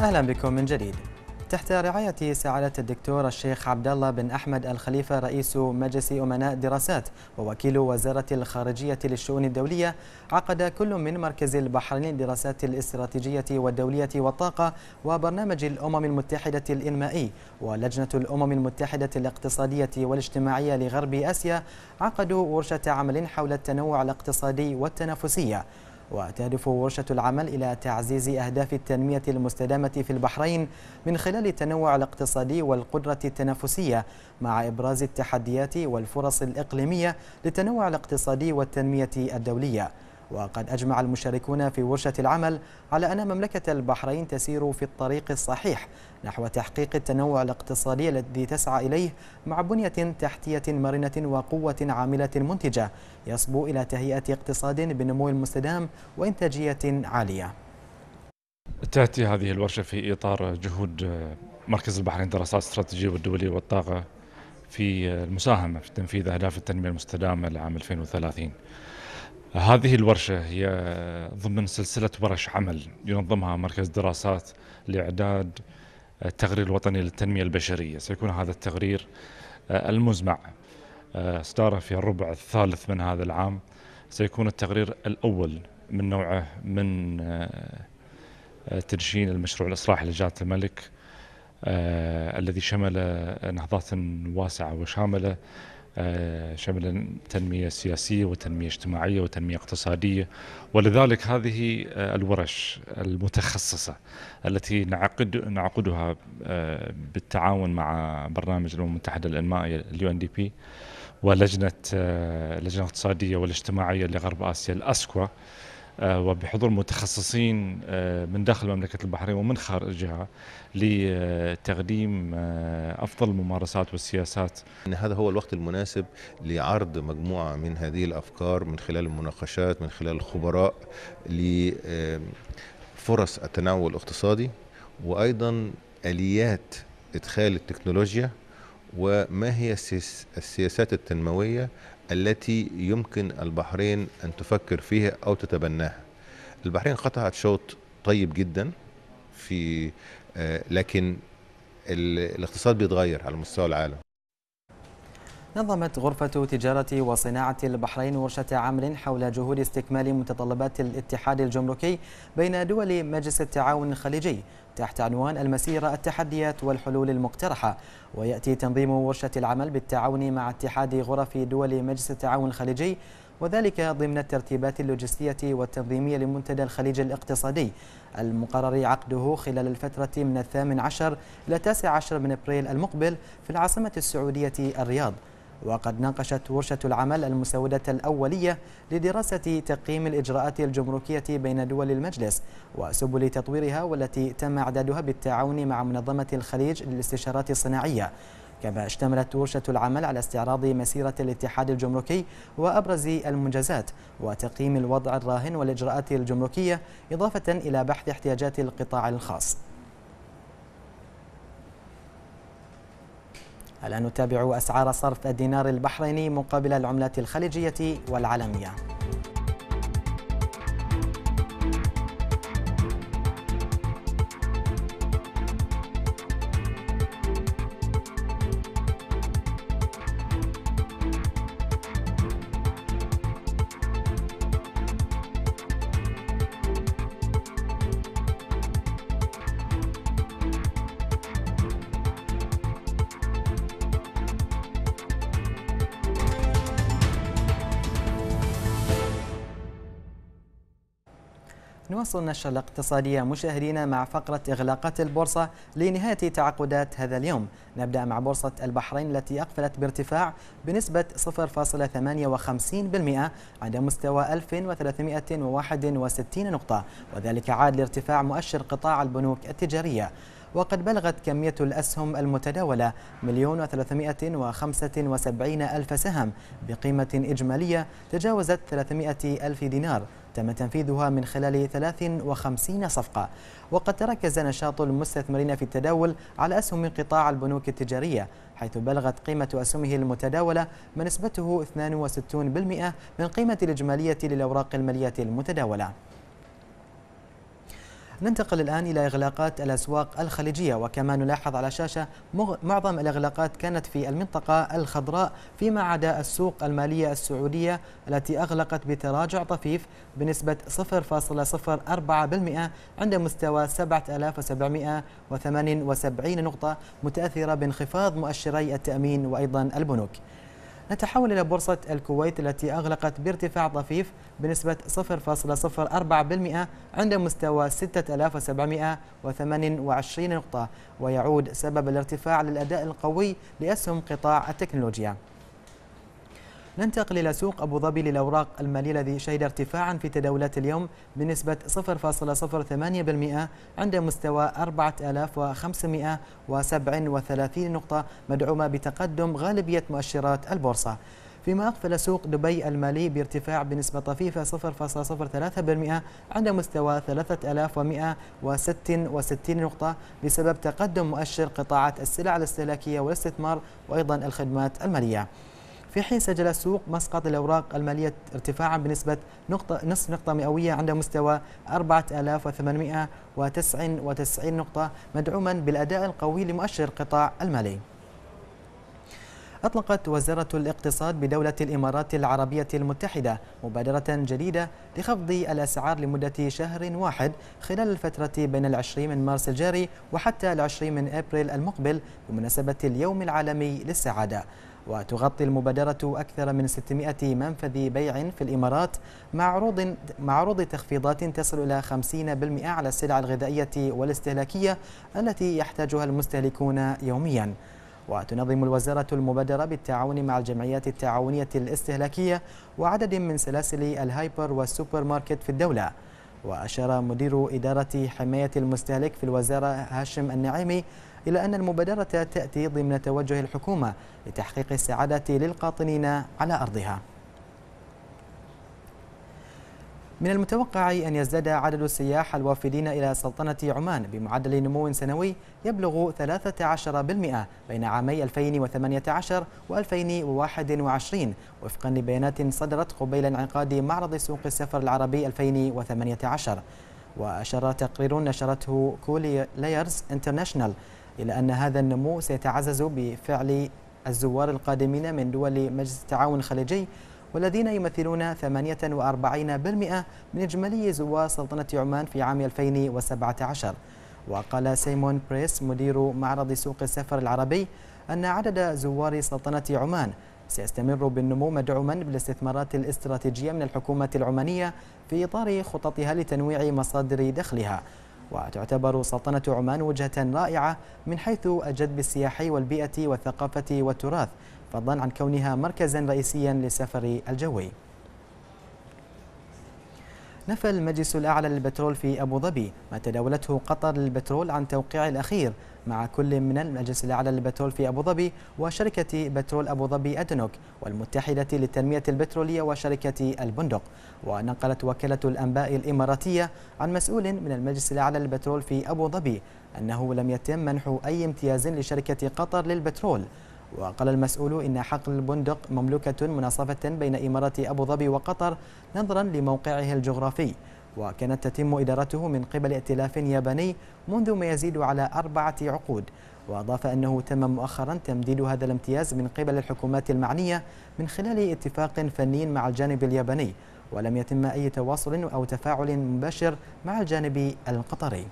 أهلا بكم من جديد تحت رعاية سعادة الدكتور الشيخ عبد الله بن أحمد الخليفة رئيس مجلس أمناء الدراسات ووكيل وزارة الخارجية للشؤون الدولية عقد كل من مركز البحرين للدراسات الاستراتيجية والدولية والطاقة وبرنامج الأمم المتحدة الإنمائي ولجنة الأمم المتحدة الاقتصادية والاجتماعية لغرب آسيا عقدوا ورشة عمل حول التنوع الاقتصادي والتنافسية وتهدف ورشة العمل إلى تعزيز أهداف التنمية المستدامة في البحرين من خلال التنوع الاقتصادي والقدرة التنافسية مع إبراز التحديات والفرص الإقليمية للتنوع الاقتصادي والتنمية الدولية وقد أجمع المشاركون في ورشة العمل على أن مملكة البحرين تسير في الطريق الصحيح نحو تحقيق التنوع الاقتصادي الذي تسعى إليه مع بنية تحتية مرنة وقوة عاملة منتجة يصبو إلى تهيئة اقتصاد بنمو مستدام وإنتاجية عالية تأتي هذه الورشة في إطار جهود مركز البحرين دراسات استراتيجية والدولية والطاقة في المساهمة في تنفيذ أهداف التنمية المستدامة لعام 2030 هذه الورشة هي ضمن سلسلة ورش عمل ينظمها مركز دراسات لإعداد التقرير الوطني للتنمية البشرية سيكون هذا التقرير آه، المزمع إصداره آه، في الربع الثالث من هذا العام سيكون التقرير الأول من نوعه من آه، تدشين المشروع الإصلاحي لجلالة الملك الذي شمل نهضات واسعة وشاملة آه، شمل تنمية سياسية وتنمية اجتماعية وتنمية اقتصادية ولذلك هذه آه، الورش المتخصصة التي نعقد نعقدها آه، بالتعاون مع برنامج الأمم المتحدة الإنمائي اليو ان دي بي ولجنة اللجنة الاقتصادية والاجتماعية لغرب آسيا الأسكوا آه، وبحضور متخصصين آه، من داخل مملكة البحرين ومن خارجها لتقديم آه، أفضل الممارسات والسياسات إن هذا هو الوقت المناسب لعرض مجموعة من هذه الأفكار من خلال المناقشات من خلال الخبراء لفرص التنوع الاقتصادي وأيضا آليات إدخال التكنولوجيا وما هي السياسات التنموية التي يمكن البحرين أن تفكر فيها أو تتبناها البحرين قطعت شوط طيب جدا في آه، لكن الاقتصاد بيتغير على مستوى العالم نظمت غرفة تجارة وصناعة البحرين ورشة عمل حول جهود استكمال متطلبات الاتحاد الجمركي بين دول مجلس التعاون الخليجي تحت عنوان المسيرة التحديات والحلول المقترحة ويأتي تنظيم ورشة العمل بالتعاون مع اتحاد غرف دول مجلس التعاون الخليجي وذلك ضمن الترتيبات اللوجستية والتنظيمية لمنتدى الخليج الاقتصادي المقرر عقده خلال الفترة من الثامن عشر إلى تاسع عشر من أبريل المقبل في العاصمة السعودية الرياض وقد ناقشت ورشة العمل المسودة الأولية لدراسة تقييم الإجراءات الجمركية بين دول المجلس وسبل تطويرها والتي تم إعدادها بالتعاون مع منظمة الخليج للاستشارات الصناعية كما اشتملت ورشة العمل على استعراض مسيرة الاتحاد الجمركي وأبرز المنجزات وتقييم الوضع الراهن والإجراءات الجمركية إضافة إلى بحث احتياجات القطاع الخاص الآن نتابع أسعار صرف الدينار البحريني مقابل العملات الخليجية والعالمية نواصل النشرة الاقتصادية مشاهدينا مع فقرة إغلاقات البورصة لنهاية تعاقدات هذا اليوم نبدأ مع بورصة البحرين التي أقفلت بارتفاع بنسبة 0.58% عند مستوى 1361 نقطة وذلك عاد لارتفاع مؤشر قطاع البنوك التجارية وقد بلغت كمية الأسهم المتداولة مليون وثلاثمائة وخمسة وسبعين ألف سهم بقيمة إجمالية تجاوزت ثلاثمائة ألف دينار تم تنفيذها من خلال 53 صفقة وقد تركز نشاط المستثمرين في التداول على أسهم من قطاع البنوك التجارية حيث بلغت قيمة أسهمه المتداولة ما نسبته 62% من قيمة الإجمالية للأوراق المالية المتداولة ننتقل الآن إلى إغلاقات الأسواق الخليجية وكما نلاحظ على الشاشة معظم الإغلاقات كانت في المنطقة الخضراء فيما عدا السوق المالية السعودية التي أغلقت بتراجع طفيف بنسبة 0.04% عند مستوى 7778 نقطة متأثرة بانخفاض مؤشري التأمين وأيضا البنوك نتحول إلى بورصة الكويت التي أغلقت بارتفاع طفيف بنسبة 0.04% عند مستوى 6728 نقطة ويعود سبب الارتفاع للأداء القوي لأسهم قطاع التكنولوجيا ننتقل إلى سوق أبو ظبي للأوراق المالية الذي شهد ارتفاعا في تداولات اليوم بنسبة 0.08% عند مستوى 4537 نقطة مدعومة بتقدم غالبية مؤشرات البورصة فيما أقفل سوق دبي المالي بارتفاع بنسبة طفيفة 0.03% عند مستوى 3166 نقطة بسبب تقدم مؤشر قطاعات السلع الاستهلاكية والاستثمار وأيضا الخدمات المالية في حين سجل السوق مسقط الأوراق المالية ارتفاعا بنسبة نقطة نصف نقطة مئوية عند مستوى 4899 نقطة مدعوما بالأداء القوي لمؤشر القطاع المالي أطلقت وزارة الاقتصاد بدولة الإمارات العربية المتحدة مبادرة جديدة لخفض الأسعار لمدة شهر واحد خلال الفترة بين العشرين من مارس الجاري وحتى العشرين من أبريل المقبل بمناسبة اليوم العالمي للسعادة وتغطي المبادرة أكثر من 600 منفذ بيع في الإمارات مع عروض مع عروض تخفيضات تصل إلى 50% على السلع الغذائية والاستهلاكية التي يحتاجها المستهلكون يومياً. وتنظم الوزارة المبادرة بالتعاون مع الجمعيات التعاونية الاستهلاكية وعدد من سلاسل الهايبر والسوبر ماركت في الدولة وأشار مدير إدارة حماية المستهلك في الوزارة هاشم النعيمي إلى أن المبادرة تأتي ضمن توجه الحكومة لتحقيق السعادة للقاطنين على أرضها من المتوقع أن يزداد عدد السياح الوافدين إلى سلطنة عمان بمعدل نمو سنوي يبلغ 13% بين عامي 2018 و 2021 وفقا لبيانات صدرت قبيل انعقاد معرض سوق السفر العربي 2018 وأشار تقرير نشرته كولي لايرز انترناشنال إلا أن هذا النمو سيتعزز بفعل الزوار القادمين من دول مجلس التعاون الخليجي والذين يمثلون 48% من إجمالي زوار سلطنة عمان في عام 2017 وقال سيمون بريس مدير معرض سوق السفر العربي أن عدد زوار سلطنة عمان سيستمر بالنمو مدعوما بالاستثمارات الاستراتيجية من الحكومة العمانية في إطار خططها لتنويع مصادر دخلها وتعتبر سلطنة عمان وجهة رائعة من حيث الجذب السياحي والبيئة والثقافة والتراث فضلا عن كونها مركزا رئيسيا للسفر الجوي نفى المجلس الأعلى للبترول في أبو ظبي ما تداولته قطر للبترول عن توقيع الأخير مع كل من المجلس الأعلى للبترول في أبو ظبي وشركة بترول أبو ظبي أدنوك والمتحدة للتنمية البترولية وشركة البندق ونقلت وكالة الأنباء الإماراتية عن مسؤول من المجلس الأعلى للبترول في أبو ظبي أنه لم يتم منح أي امتياز لشركة قطر للبترول وقال المسؤول إن حقل البندق مملوكة مناصفة بين إمارة أبو ظبي وقطر نظرا لموقعه الجغرافي وكانت تتم إدارته من قبل ائتلاف ياباني منذ ما يزيد على أربعة عقود وأضاف أنه تم مؤخرا تمديد هذا الامتياز من قبل الحكومات المعنية من خلال اتفاق فني مع الجانب الياباني ولم يتم أي تواصل أو تفاعل مباشر مع الجانب القطري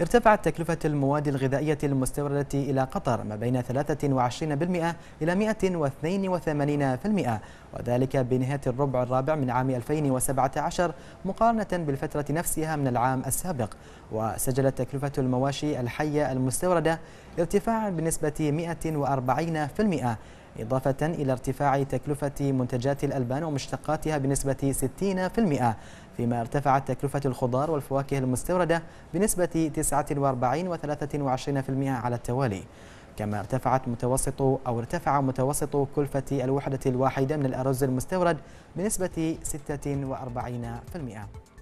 ارتفعت تكلفة المواد الغذائية المستوردة إلى قطر ما بين 23% إلى 182% وذلك بنهاية الربع الرابع من عام 2017 مقارنة بالفترة نفسها من العام السابق وسجلت تكلفة المواشي الحية المستوردة ارتفاعا بنسبة 140% إضافة إلى ارتفاع تكلفة منتجات الألبان ومشتقاتها بنسبة 60% فيما ارتفعت تكلفة الخضار والفواكه المستوردة بنسبة 49 و23% على التوالي كما ارتفعت متوسط أو ارتفع متوسط كلفة الوحدة الواحدة من الأرز المستورد بنسبة 46%